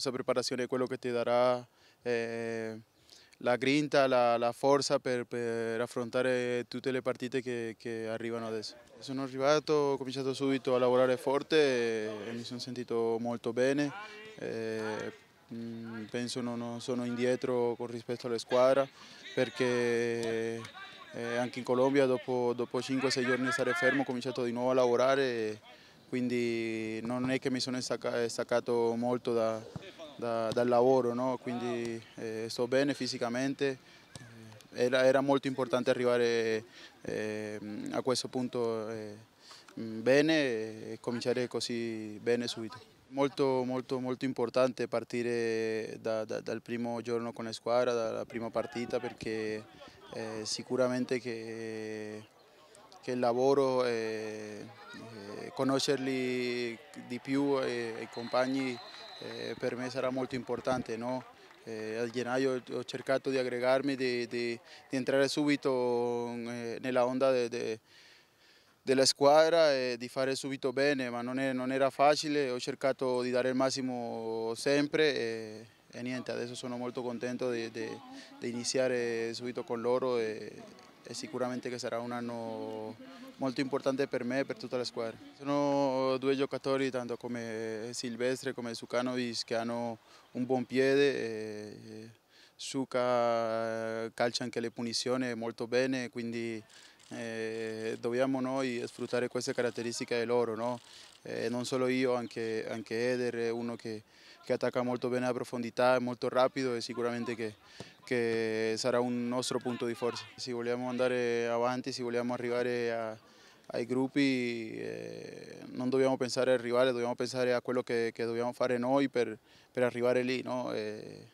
esa preparación es lo que te dará eh, la grinta, la, la fuerza para afrontar todas tutte le que che, che, arrivano adesso. Sono arrivato, ho cominciato subito a lavorare forte e, eh, mi sono sentito molto bene. Eh, mm, Pienso no penso non sono indietro con rispetto alla squadra perché anche in Colombia dopo, dopo 5-6 giorni di stare fermo ho cominciato di nuovo a lavorare. quindi non è che mi sono eh, staccato molto da, da, dal lavoro, no? quindi eh, sto bene fisicamente, eh, era, era molto importante arrivare eh, a questo punto eh, mm, bene e cominciare così bene subito. Molto, molto, molto importante partire da, dal primo giorno con la squadra, dalla prima partita perché eh, sicuramente che che il lavoro e, eh, e eh, conoscerli di più e, eh, i compagni per me sarà molto importante. No? a gennaio ho cercato di aggregarmi, di, di, di entrare subito nella onda de, de, della squadra e di fare subito bene, ma non, è, non, era facile, ho cercato di dare il massimo sempre e, e niente, adesso sono molto contento di, di iniziare subito con loro. E, e eh, sicuramente che sarà un año molto importante per me e per tutta la squadra. Sono due giocatori, tanto como Silvestre come Zucanovic, que hanno un buon piede. E, e Suca eh, calcia anche le punizioni molto bene, quindi eh, dobbiamo noi sfruttare queste caratteristiche loro, no? eh, non solo io, anche, anche Eder uno che, ataca attacca molto bene a profundidad, è molto rapido e sicuramente che che sarà un nostro punto di forza. Se vogliamo andare avanti, se vogliamo arrivare a, ai gruppi, eh, non dobbiamo pensare al rivale, dobbiamo pensare a quello che, che dobbiamo fare noi per, per arrivare lì. No? Eh,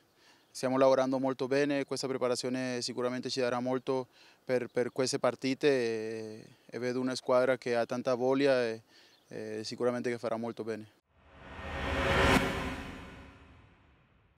stiamo lavorando molto bene, questa preparazione sicuramente ci darà molto per, per queste partite e, e, vedo una squadra che ha tanta voglia e, e sicuramente che farà molto bene.